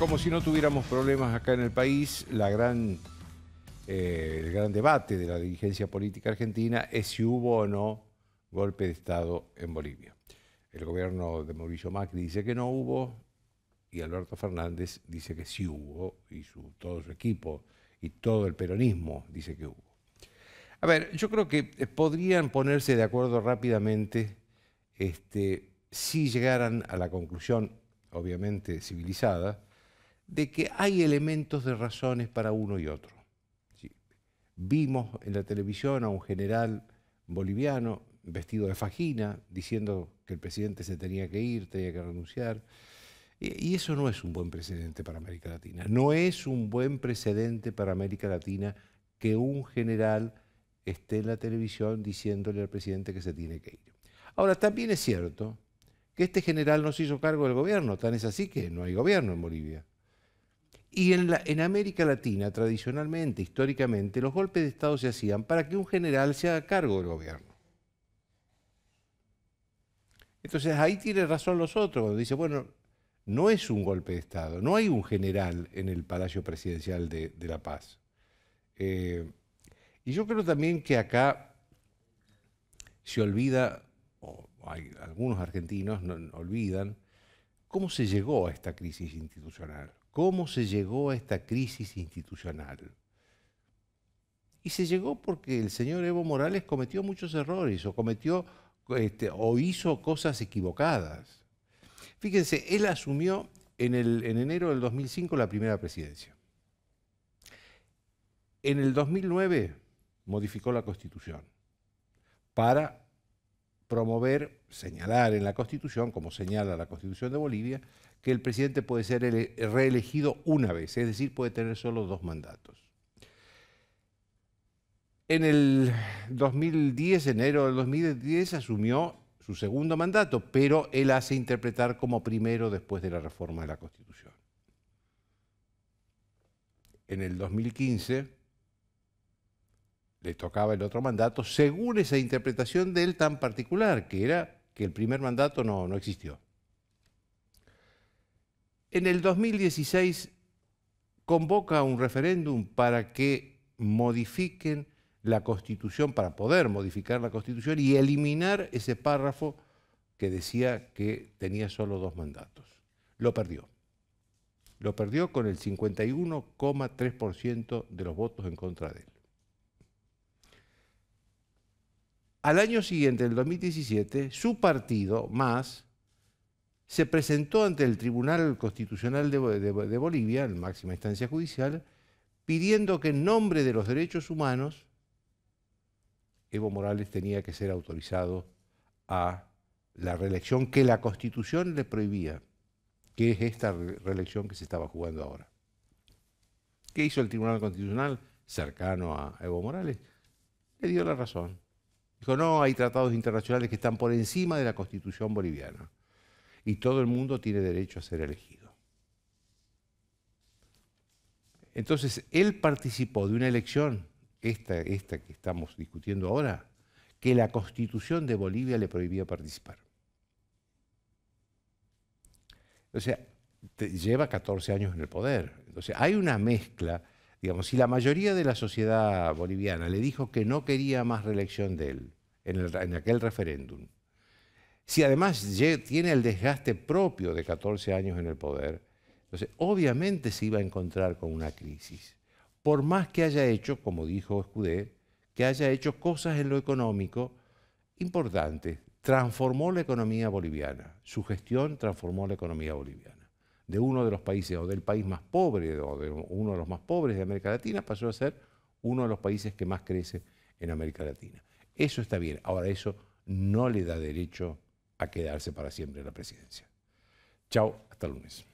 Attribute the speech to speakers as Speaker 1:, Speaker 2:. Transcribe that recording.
Speaker 1: como si no tuviéramos problemas acá en el país, eh, el gran debate de la dirigencia política argentina es si hubo o no golpe de Estado en Bolivia. El gobierno de Mauricio Macri dice que no hubo y Alberto Fernández dice que sí hubo y todo su equipo y todo el peronismo dice que hubo. A ver, yo creo que eh, podrían ponerse de acuerdo rápidamente este, si llegaran a la conclusión, obviamente civilizada, de que hay elementos de razones para uno y otro. Vimos en la televisión a un general boliviano vestido de fajina diciendo que el presidente se tenía que ir, tenía que renunciar. Y eso no es un buen precedente para América Latina. No es un buen precedente para América Latina que un general esté en la televisión diciéndole al presidente que se tiene que ir. Ahora, también es cierto que este general no se hizo cargo del gobierno, tan es así que no hay gobierno en Bolivia. Y en, América Latina, tradicionalmente, históricamente, los golpes de Estado se hacían para que un general se haga cargo del gobierno. Entonces ahí tiene razón los otros cuando dice, bueno, no es un golpe de Estado, no hay un general en el Palacio Presidencial de, La Paz. Eh, y yo creo también que acá se olvida, o algunos argentinos olvidan, cómo se llegó a esta crisis institucional cómo se llegó a esta crisis institucional. Y se llegó porque el señor Evo Morales cometió muchos errores o cometió este, o hizo cosas equivocadas. Fíjense, él asumió en, en enero del 2005 la primera presidencia. En el 2009 modificó la constitución para promover, señalar en la Constitución, como señala la Constitución de Bolivia, que el presidente puede ser reelegido una vez, es decir, puede tener solo dos mandatos. En el 2010, enero del 2010, asumió su segundo mandato, pero él hace interpretar como primero después de la reforma de la Constitución. En el 2015 le tocaba el otro mandato, según esa interpretación de él tan particular, que era que el primer mandato no, existió. En el 2016 convoca un referéndum para que modifiquen la Constitución, para poder modificar la Constitución y eliminar ese párrafo que decía que tenía solo dos mandatos. Lo perdió. Lo perdió con el 51,3% de los votos en contra de él. Al año siguiente, el 2017, su partido, MAS, se presentó ante el Tribunal Constitucional de, de Bolivia, en máxima instancia judicial, pidiendo que en nombre de los derechos humanos, Evo Morales tenía que ser autorizado a la reelección que la Constitución le prohibía, que es esta reelección que se estaba jugando ahora. ¿Qué hizo el Tribunal Constitucional cercano a Evo Morales? Le dio la razón. Dijo, no, hay tratados internacionales que están por encima de la constitución boliviana. Y todo el mundo tiene derecho a ser elegido. Entonces, él participó de una elección, esta, esta que estamos discutiendo ahora, que la constitución de Bolivia le prohibía participar. O sea, lleva 14 años en el poder. Entonces, hay una mezcla Digamos, si la mayoría de la sociedad boliviana le dijo que no quería más reelección de él en, aquel referéndum, si además tiene el desgaste propio de 14 años en el poder, entonces obviamente se iba a encontrar con una crisis. Por más que haya hecho, como dijo Escudé, que haya hecho cosas en lo económico importantes, transformó la economía boliviana. Su gestión transformó la economía boliviana de uno de los países o del país más pobre o de uno de los más pobres de América Latina pasó a ser uno de los países que más crece en América Latina. Eso está bien. Ahora eso no le da derecho a quedarse para siempre en la presidencia. Chao, hasta lunes.